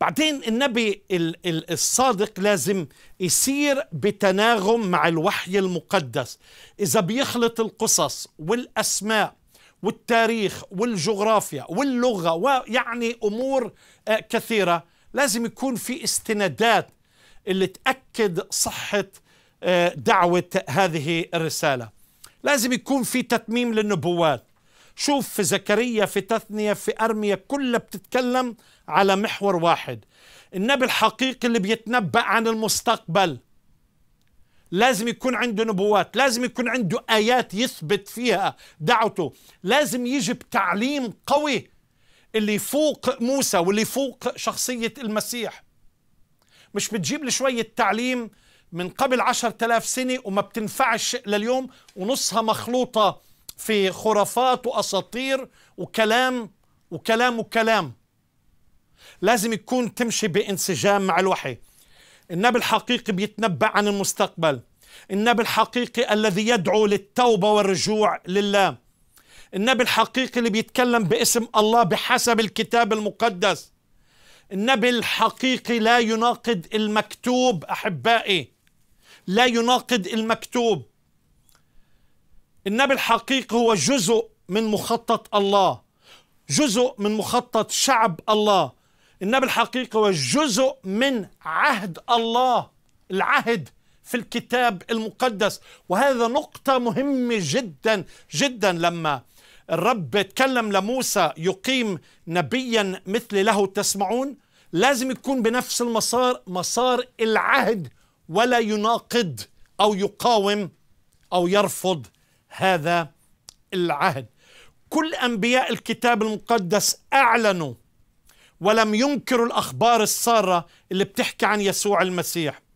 بعدين النبي الصادق لازم يصير بتناغم مع الوحي المقدس إذا بيخلط القصص والأسماء والتاريخ والجغرافيا واللغة ويعني أمور آه، كثيرة لازم يكون في استندات اللي تأكد صحة آه، دعوة هذه الرسالة لازم يكون في تتميم للنبوات شوف في زكريا في تثنية في أرمية كلها بتتكلم على محور واحد النبي الحقيقي اللي بيتنبأ عن المستقبل لازم يكون عنده نبوات لازم يكون عنده آيات يثبت فيها دعوته لازم يجي بتعليم قوي اللي يفوق موسى واللي يفوق شخصية المسيح مش بتجيب لي شوية تعليم من قبل عشر تلاف سنة وما بتنفعش لليوم ونصها مخلوطة في خرافات واساطير وكلام وكلام وكلام لازم يكون تمشي بانسجام مع الوحي النبي الحقيقي بيتنبأ عن المستقبل النبي الحقيقي الذي يدعو للتوبة والرجوع لله النبي الحقيقي اللي بيتكلم باسم الله بحسب الكتاب المقدس النبي الحقيقي لا يناقض المكتوب أحبائي لا يناقض المكتوب النبي الحقيقي هو جزء من مخطط الله جزء من مخطط شعب الله النبي الحقيقي هو جزء من عهد الله العهد في الكتاب المقدس وهذا نقطة مهمة جدا جدا لما الرب تكلم لموسى يقيم نبيا مثل له تسمعون لازم يكون بنفس المسار مسار العهد ولا يناقض أو يقاوم أو يرفض هذا العهد كل انبياء الكتاب المقدس اعلنوا ولم ينكروا الاخبار الساره اللي بتحكي عن يسوع المسيح